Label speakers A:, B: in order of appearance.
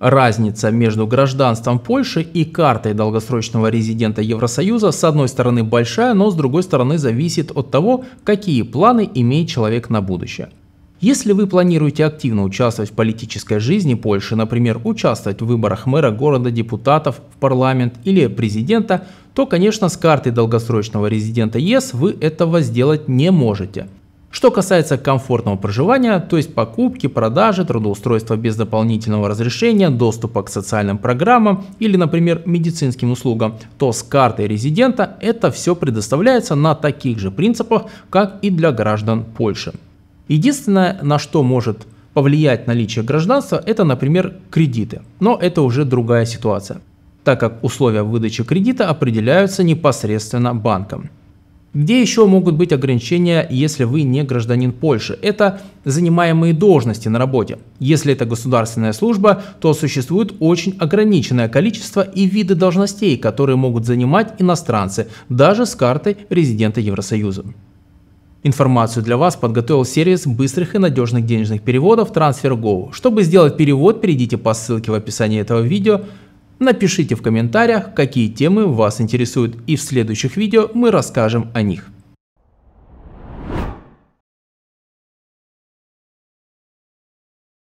A: Разница между гражданством Польши и картой долгосрочного резидента Евросоюза с одной стороны большая, но с другой стороны зависит от того, какие планы имеет человек на будущее. Если вы планируете активно участвовать в политической жизни Польши, например, участвовать в выборах мэра города, депутатов в парламент или президента, то, конечно, с картой долгосрочного резидента ЕС вы этого сделать не можете – что касается комфортного проживания, то есть покупки, продажи, трудоустройства без дополнительного разрешения, доступа к социальным программам или, например, медицинским услугам, то с картой резидента это все предоставляется на таких же принципах, как и для граждан Польши. Единственное, на что может повлиять наличие гражданства, это, например, кредиты. Но это уже другая ситуация, так как условия выдачи кредита определяются непосредственно банком. Где еще могут быть ограничения, если вы не гражданин Польши? Это занимаемые должности на работе. Если это государственная служба, то существует очень ограниченное количество и виды должностей, которые могут занимать иностранцы, даже с картой резидента Евросоюза. Информацию для вас подготовил сервис быстрых и надежных денежных переводов TransferGo. Чтобы сделать перевод, перейдите по ссылке в описании этого видео – Напишите в комментариях, какие темы вас интересуют, и в следующих видео мы расскажем о них.